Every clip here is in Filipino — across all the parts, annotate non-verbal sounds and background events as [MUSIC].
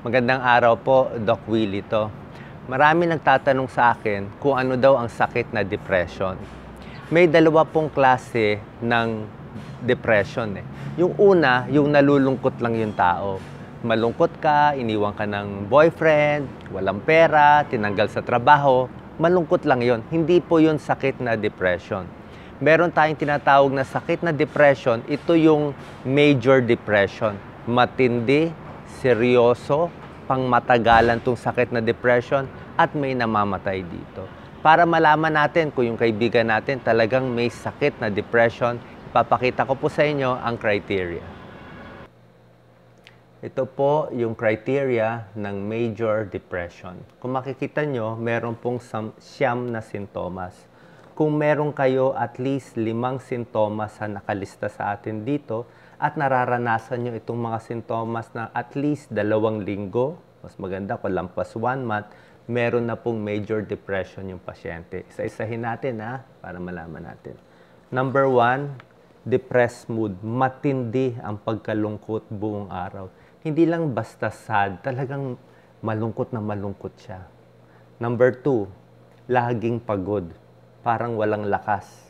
Magandang araw po, Doc Willie to. Marami nagtatanong sa akin kung ano daw ang sakit na depression. May dalawa pong klase ng depression eh. Yung una, yung nalulungkot lang yung tao. Malungkot ka, iniwan ka ng boyfriend, walang pera, tinanggal sa trabaho. Malungkot lang yon. Hindi po yon sakit na depression. Meron tayong tinatawag na sakit na depression. Ito yung major depression. Matindi, seryoso, pangmatagalan tong sakit na depression at may namamatay dito. Para malaman natin kung yung kaibigan natin talagang may sakit na depression, ipapakita ko po sa inyo ang criteria. Ito po yung criteria ng major depression. Kung makikita nyo, meron pong siyam na sintomas kung meron kayo at least limang sintomas na nakalista sa atin dito, at nararanasan nyo itong mga sintomas na at least dalawang linggo, mas maganda kung lampas one month, meron na pong major depression yung pasyente. Isa-isahin natin ha, para malaman natin. Number one, depressed mood. Matindi ang pagkalungkot buong araw. Hindi lang basta sad, talagang malungkot na malungkot siya. Number two, laging pagod. Parang walang lakas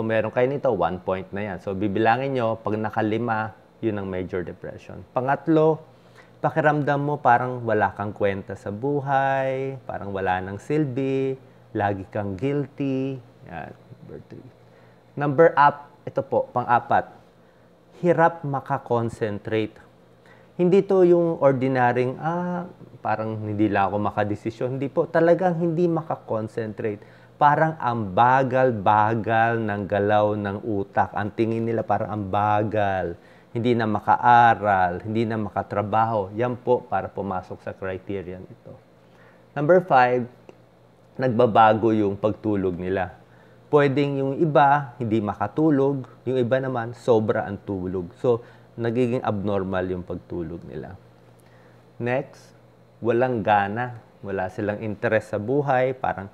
kung meron kayo nito, 1 point na yan. So, bibilangin nyo, pag nakalima, yun ang major depression. Pangatlo, pakiramdam mo parang wala kang kwenta sa buhay, parang wala nang silbi, lagi kang guilty. Yan, number three. Number up, ito po, pang-apat. Hirap makakonsentrate. Hindi to yung ordinaryng, ah, parang hindi lang ako makadesisyon. Hindi po, talagang hindi makakonsentrate parang ang bagal-bagal ng galaw ng utak. Ang tingin nila parang ang bagal. Hindi na makaaral, hindi na makatrabaho. Yan po para pumasok sa criterion ito. Number five, nagbabago yung pagtulog nila. Pwedeng yung iba hindi makatulog, yung iba naman sobra ang tulog. So, nagiging abnormal yung pagtulog nila. Next, walang gana. Wala silang interes sa buhay, parang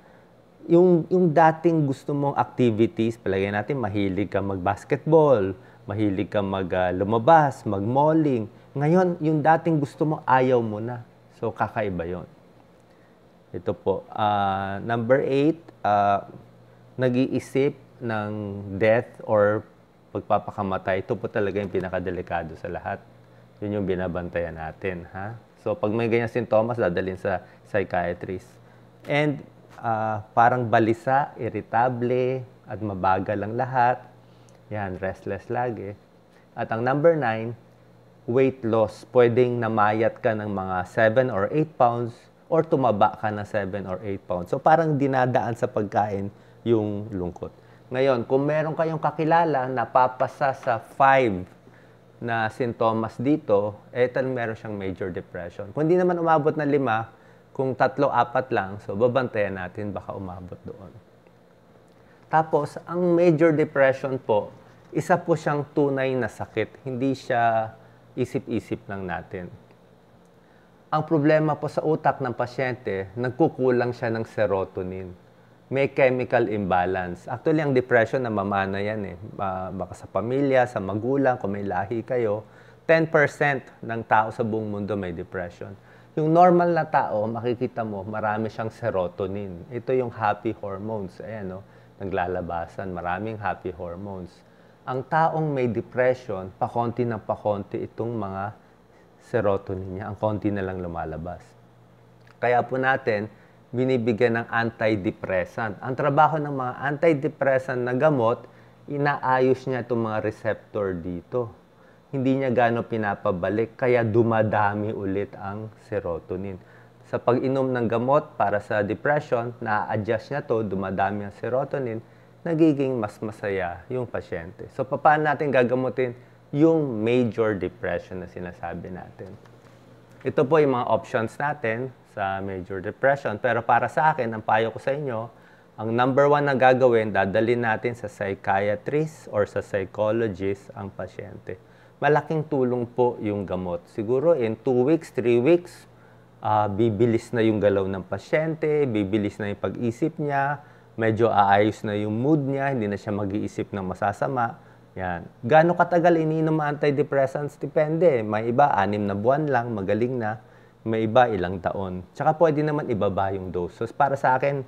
yung, yung dating gusto mong activities, palagay natin mahilig ka mag-basketball, mahilig ka mag-lumabas, ah, uh, mag-malling. Ngayon, yung dating gusto mo, ayaw mo na. So, kakaiba yon. Ito po. Uh, number eight, uh, nag-iisip ng death or pagpapakamatay. Ito po talaga yung pinakadelikado sa lahat. Yun yung binabantayan natin. Ha? So, pag may ganyan sintomas, dadalhin sa psychiatrist. And uh, parang balisa, irritable, at mabagal ang lahat. Yan, restless lagi. At ang number 9, weight loss. Pwedeng namayat ka ng mga 7 or 8 pounds or tumaba ka ng 7 or 8 pounds. So parang dinadaan sa pagkain yung lungkot. Ngayon, kung meron kayong kakilala na papasa sa 5 na sintomas dito, eto eh, meron siyang major depression. Kung hindi naman umabot ng 5, kung tatlo, apat lang, so babantayan natin baka umabot doon. Tapos, ang major depression po, isa po siyang tunay na sakit. Hindi siya isip-isip lang natin. Ang problema po sa utak ng pasyente, nagkukulang siya ng serotonin may chemical imbalance. Actually, ang depression na mamana yan eh. baka sa pamilya, sa magulang, kung may lahi kayo, 10% ng tao sa buong mundo may depression. Yung normal na tao, makikita mo, marami siyang serotonin. Ito yung happy hormones. Ayan, no? naglalabasan, maraming happy hormones. Ang taong may depression, pakonti ng pakonti itong mga serotonin niya. Ang konti na lang lumalabas. Kaya po natin, binibigyan ng antidepressant. Ang trabaho ng mga antidepressant na gamot, inaayos niya itong mga receptor dito hindi niya gano pinapabalik kaya dumadami ulit ang serotonin. Sa pag-inom ng gamot para sa depression, na-adjust niya to, dumadami ang serotonin, nagiging mas masaya yung pasyente. So paano natin gagamutin yung major depression na sinasabi natin? Ito po yung mga options natin sa major depression. Pero para sa akin, ang payo ko sa inyo, ang number one na gagawin, dadalhin natin sa psychiatrist or sa psychologist ang pasyente malaking tulong po yung gamot. Siguro in 2 weeks, 3 weeks, uh, bibilis na yung galaw ng pasyente, bibilis na yung pag-isip niya, medyo aayos na yung mood niya, hindi na siya mag-iisip ng masasama. Yan. Gaano katagal iniinom ang antidepressants? Depende. May iba, anim na buwan lang, magaling na. May iba, ilang taon. Tsaka pwede naman ibaba yung dose. para sa akin,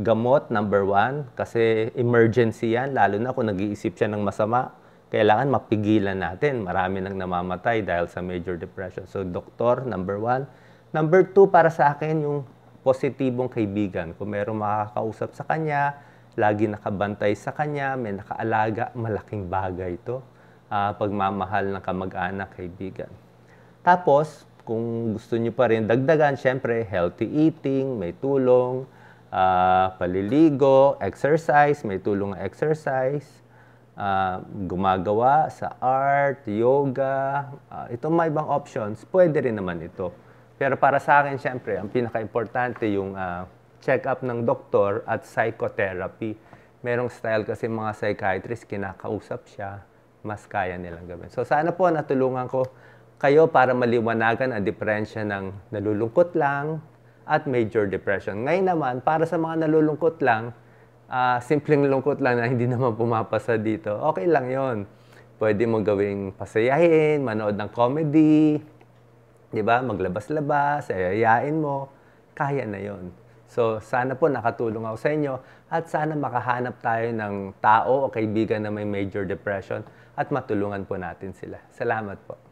gamot, number one, kasi emergency yan, lalo na kung nag-iisip siya ng masama, kailangan mapigilan natin. Marami nang namamatay dahil sa major depression. So, doktor, number one. Number two, para sa akin, yung positibong kaibigan. Kung merong makakausap sa kanya, lagi nakabantay sa kanya, may nakaalaga, malaking bagay ito. Uh, ah, pagmamahal ng kamag-anak, kaibigan. Tapos, kung gusto nyo pa rin dagdagan, syempre, healthy eating, may tulong, uh, paliligo, exercise, may tulong exercise, uh, gumagawa sa art, yoga, uh, ah, itong may ibang options, pwede rin naman ito. Pero para sa akin, siyempre, ang pinaka-importante yung uh, check-up ng doktor at psychotherapy. Merong style kasi mga psychiatrist, kinakausap siya, mas kaya nilang gawin. So sana po natulungan ko kayo para maliwanagan ang diferensya ng nalulungkot lang at major depression. Ngayon naman, para sa mga nalulungkot lang, uh, simpleng lungkot lang na hindi [LAUGHS] naman pumapasa dito, okay lang yon. Pwede mo gawing pasayahin, manood ng comedy, di ba? Maglabas-labas, ayayain mo. Kaya na yon. So, sana po nakatulong ako sa inyo at sana makahanap tayo ng tao o kaibigan na may major depression at matulungan po natin sila. Salamat po.